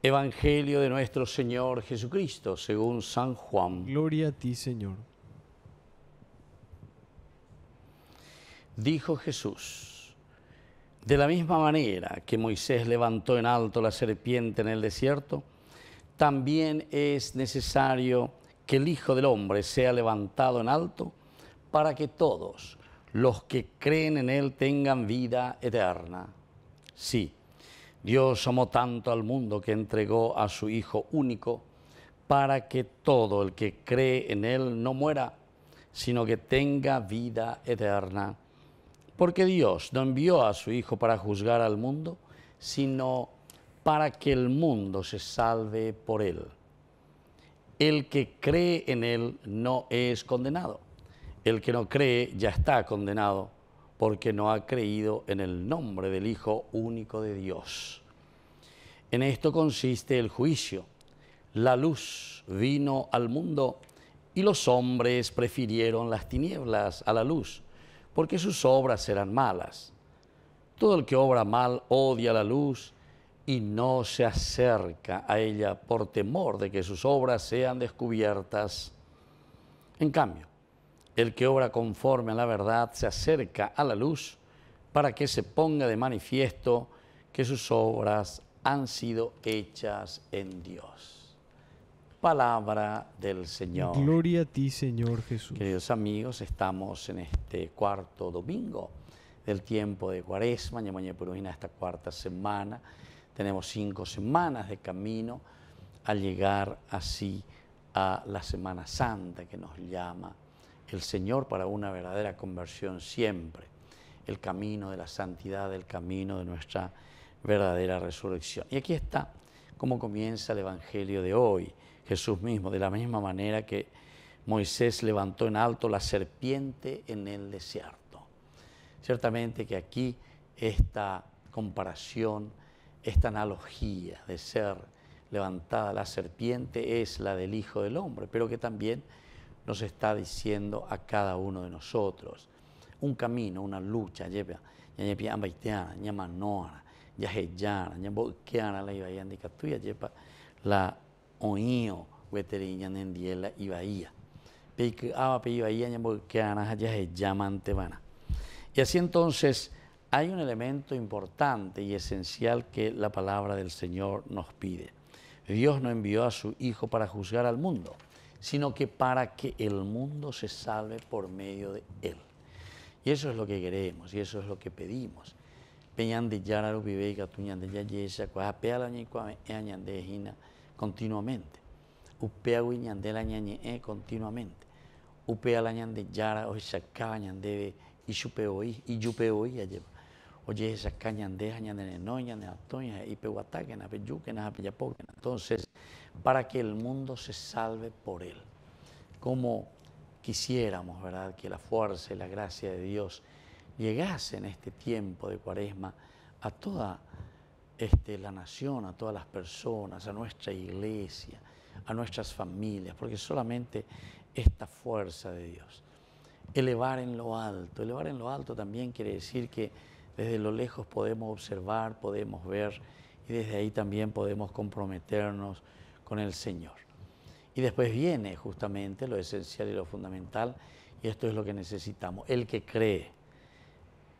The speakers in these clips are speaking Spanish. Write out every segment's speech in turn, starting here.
Evangelio de nuestro Señor Jesucristo, según San Juan. Gloria a ti, Señor. Dijo Jesús, de la misma manera que Moisés levantó en alto la serpiente en el desierto, también es necesario que el Hijo del Hombre sea levantado en alto para que todos los que creen en Él tengan vida eterna. Sí Dios amó tanto al mundo que entregó a su Hijo único para que todo el que cree en Él no muera, sino que tenga vida eterna. Porque Dios no envió a su Hijo para juzgar al mundo, sino para que el mundo se salve por Él. El que cree en Él no es condenado. El que no cree ya está condenado porque no ha creído en el nombre del Hijo único de Dios. En esto consiste el juicio. La luz vino al mundo y los hombres prefirieron las tinieblas a la luz, porque sus obras eran malas. Todo el que obra mal odia la luz y no se acerca a ella por temor de que sus obras sean descubiertas. En cambio, el que obra conforme a la verdad se acerca a la luz para que se ponga de manifiesto que sus obras han sido hechas en Dios. Palabra del Señor. Gloria a ti, Señor Jesús. Queridos amigos, estamos en este cuarto domingo del tiempo de Cuaresma, Ñamaña Purujina, esta cuarta semana. Tenemos cinco semanas de camino al llegar así a la Semana Santa que nos llama el Señor para una verdadera conversión siempre, el camino de la santidad, el camino de nuestra verdadera resurrección. Y aquí está cómo comienza el Evangelio de hoy, Jesús mismo, de la misma manera que Moisés levantó en alto la serpiente en el desierto. Ciertamente que aquí esta comparación, esta analogía de ser levantada la serpiente es la del Hijo del Hombre, pero que también nos está diciendo a cada uno de nosotros. Un camino, una lucha, y Y así entonces hay un elemento importante y esencial que la palabra del Señor nos pide. Dios no envió a su Hijo para juzgar al mundo, sino que para que el mundo se salve por medio de Él. Y eso es lo que queremos y eso es lo que pedimos. E e continuamente. Upea ñandela ñañe e continuamente. Upea la ñande yara o ñandebe y chupeoí y yupeoí llevar. Oye, esas cañandejas, ñandenenoña, na Entonces, para que el mundo se salve por él. Como quisiéramos, ¿verdad?, que la fuerza y la gracia de Dios llegase en este tiempo de cuaresma a toda este, la nación, a todas las personas, a nuestra iglesia, a nuestras familias, porque solamente esta fuerza de Dios. Elevar en lo alto, elevar en lo alto también quiere decir que desde lo lejos podemos observar, podemos ver y desde ahí también podemos comprometernos con el Señor. Y después viene justamente lo esencial y lo fundamental y esto es lo que necesitamos. El que cree,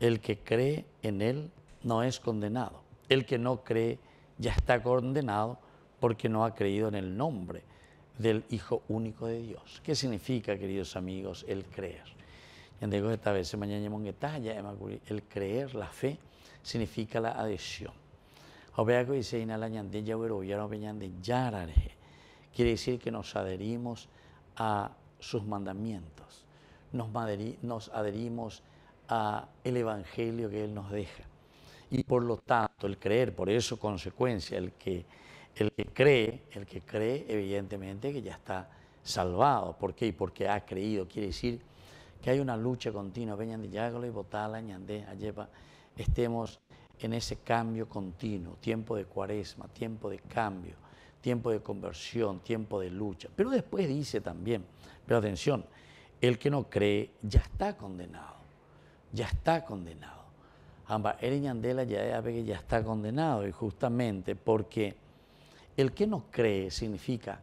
el que cree en Él no es condenado. El que no cree ya está condenado porque no ha creído en el nombre del Hijo único de Dios. ¿Qué significa, queridos amigos, el creer? esta vez, mañana el creer, la fe, significa la adhesión. dice, quiere decir que nos adherimos a sus mandamientos, nos, nos adherimos a el evangelio que Él nos deja. Y por lo tanto, el creer, por eso consecuencia, el que, el que cree, el que cree evidentemente que ya está salvado. ¿Por qué? Porque ha creído, quiere decir que que hay una lucha continua, y Botala, Ñandé, Ayepa, estemos en ese cambio continuo, tiempo de cuaresma, tiempo de cambio, tiempo de conversión, tiempo de lucha. Pero después dice también, pero atención, el que no cree ya está condenado, ya está condenado. Amba, Ñandela ya ya está condenado y justamente porque el que no cree significa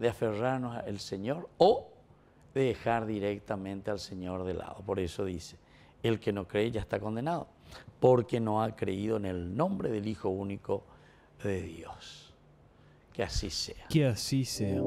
de aferrarnos al Señor o de dejar directamente al Señor de lado. Por eso dice, el que no cree ya está condenado, porque no ha creído en el nombre del Hijo único de Dios. Que así sea. Que así sea.